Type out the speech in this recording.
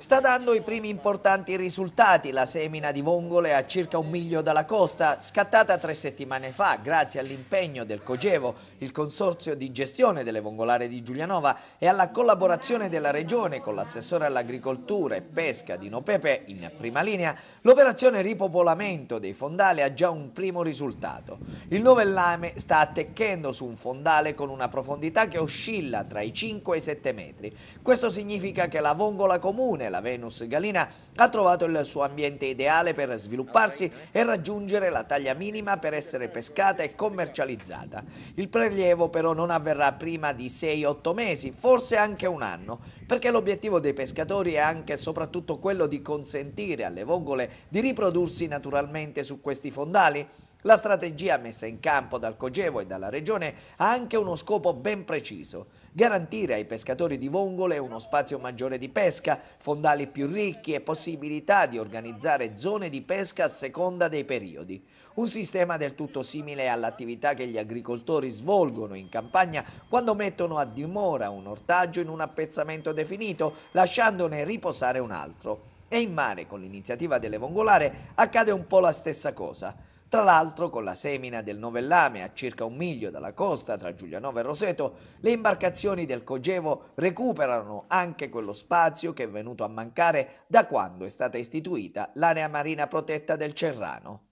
Sta dando i primi importanti risultati la semina di vongole a circa un miglio dalla costa, scattata tre settimane fa grazie all'impegno del Cogevo, il consorzio di gestione delle vongolare di Giulianova e alla collaborazione della Regione con l'assessore all'agricoltura e pesca di Nopepe in prima linea, l'operazione ripopolamento dei fondali ha già un primo risultato. Il novellame sta attecchendo su un fondale con una profondità che oscilla tra i 5 e i 7 metri. Questo significa che la vongola comune la Venus galina, ha trovato il suo ambiente ideale per svilupparsi e raggiungere la taglia minima per essere pescata e commercializzata. Il prelievo però non avverrà prima di 6-8 mesi, forse anche un anno, perché l'obiettivo dei pescatori è anche e soprattutto quello di consentire alle vongole di riprodursi naturalmente su questi fondali la strategia messa in campo dal Cogevo e dalla Regione ha anche uno scopo ben preciso, garantire ai pescatori di vongole uno spazio maggiore di pesca, fondali più ricchi e possibilità di organizzare zone di pesca a seconda dei periodi. Un sistema del tutto simile all'attività che gli agricoltori svolgono in campagna quando mettono a dimora un ortaggio in un appezzamento definito, lasciandone riposare un altro. E in mare, con l'iniziativa delle vongolare, accade un po' la stessa cosa. Tra l'altro, con la semina del Novellame a circa un miglio dalla costa tra Giulianova e Roseto, le imbarcazioni del Cogevo recuperano anche quello spazio che è venuto a mancare da quando è stata istituita l'area marina protetta del Cerrano.